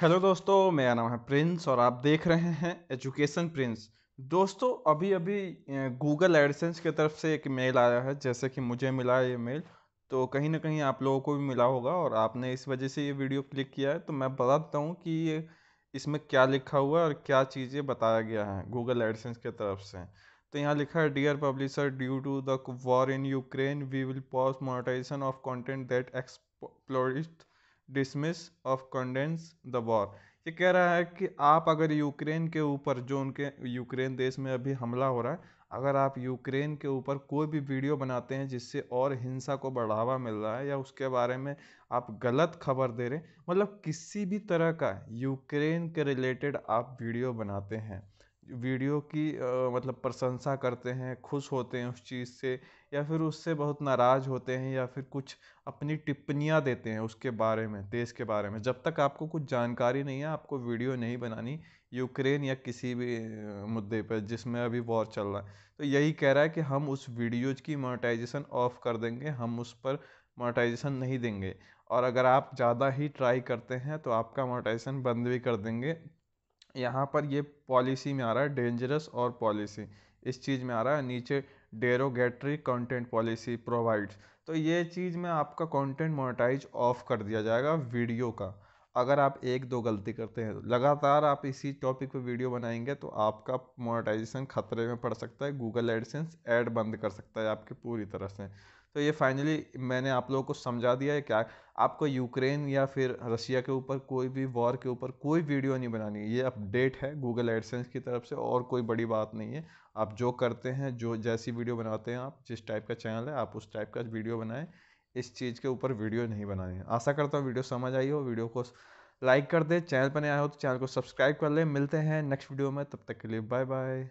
hello दोस्तों मेरा नाम है प्रिंस और आप देख रहे हैं एजुकेशन प्रिंस दोस्तों अभी अभी गूगल एडिसेंस की तरफ से एक मेल आया है जैसे कि मुझे मिला ये मेल तो कहीं ना कहीं आप लोगों को भी मिला होगा और आपने इस वजह से ये वीडियो क्लिक किया है तो मैं बताता हूँ कि ये इसमें क्या लिखा हुआ है और क्या चीज़ें बताया गया है गूगल एडिसेंस की तरफ से तो यहाँ लिखा है dear publisher due to the war in Ukraine we will pause monetization of content that exploits dismiss of condense the war ये कह रहा है कि आप अगर यूक्रेन के ऊपर जो उनके यूक्रेन देश में अभी हमला हो रहा है अगर आप यूक्रेन के ऊपर कोई भी वीडियो बनाते हैं जिससे और हिंसा को बढ़ावा मिल रहा है या उसके बारे में आप गलत खबर दे रहे मतलब किसी भी तरह का यूक्रेन के रिलेटेड आप वीडियो बनाते हैं वीडियो की मतलब प्रशंसा करते हैं खुश होते हैं उस चीज़ से या फिर उससे बहुत नाराज़ होते हैं या फिर कुछ अपनी टिप्पणियाँ देते हैं उसके बारे में देश के बारे में जब तक आपको कुछ जानकारी नहीं है आपको वीडियो नहीं बनानी यूक्रेन या किसी भी मुद्दे पर जिसमें अभी वॉर चल रहा है तो यही कह रहा है कि हम उस वीडियोज़ की मोनेटाइजेशन ऑफ कर देंगे हम उस पर मोनेटाइजेशन नहीं देंगे और अगर आप ज़्यादा ही ट्राई करते हैं तो आपका मोनेटाइजेशन बंद भी कर देंगे यहाँ पर ये पॉलिसी में आ रहा है डेंजरस और पॉलिसी इस चीज़ में आ रहा है नीचे डेरोगेटरी कंटेंट पॉलिसी प्रोवाइड्स तो ये चीज़ में आपका कंटेंट मोनेटाइज ऑफ कर दिया जाएगा वीडियो का अगर आप एक दो गलती करते हैं लगातार आप इसी टॉपिक पर वीडियो बनाएंगे तो आपका मोनेटाइजेशन खतरे में पड़ सकता है गूगल एडसेंस ऐड बंद कर सकता है आपकी पूरी तरह से तो ये फाइनली मैंने आप लोगों को समझा दिया है क्या आपको यूक्रेन या फिर रशिया के ऊपर कोई भी वॉर के ऊपर कोई वीडियो नहीं बनानी है ये अपडेट है गूगल एडसेंस की तरफ से और कोई बड़ी बात नहीं है आप जो करते हैं जो जैसी वीडियो बनाते हैं आप जिस टाइप का चैनल है आप उस टाइप का वीडियो बनाएं इस चीज़ के ऊपर वीडियो नहीं बनानी है आशा करता हूँ वीडियो समझ आई हो वीडियो को लाइक कर दे चैनल पर नया हो तो चैनल को सब्सक्राइब कर ले मिलते हैं नेक्स्ट वीडियो में तब तक के लिए बाय बाय